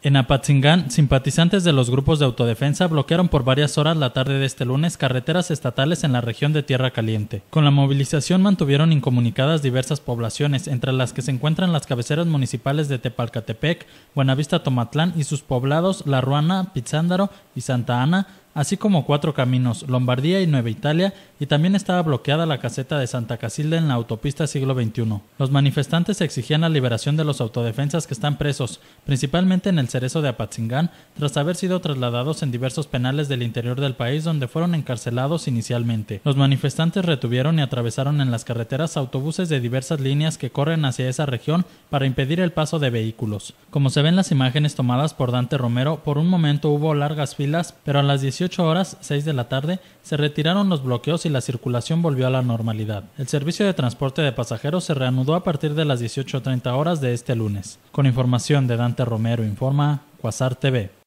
En Apatzingán, simpatizantes de los grupos de autodefensa bloquearon por varias horas la tarde de este lunes carreteras estatales en la región de Tierra Caliente. Con la movilización mantuvieron incomunicadas diversas poblaciones, entre las que se encuentran las cabeceras municipales de Tepalcatepec, Buenavista Tomatlán y sus poblados La Ruana, Pizándaro y Santa Ana, así como cuatro caminos, Lombardía y Nueva Italia, y también estaba bloqueada la caseta de Santa Casilda en la autopista siglo XXI. Los manifestantes exigían la liberación de los autodefensas que están presos, principalmente en el cerezo de Apatzingán, tras haber sido trasladados en diversos penales del interior del país donde fueron encarcelados inicialmente. Los manifestantes retuvieron y atravesaron en las carreteras autobuses de diversas líneas que corren hacia esa región para impedir el paso de vehículos. Como se ven las imágenes tomadas por Dante Romero, por un momento hubo largas filas, pero a las 18 horas, 6 de la tarde, se retiraron los bloqueos y la circulación volvió a la normalidad. El servicio de transporte de pasajeros se reanudó a partir de las 18.30 horas de este lunes. Con información de Dante Romero, informa Quasar TV.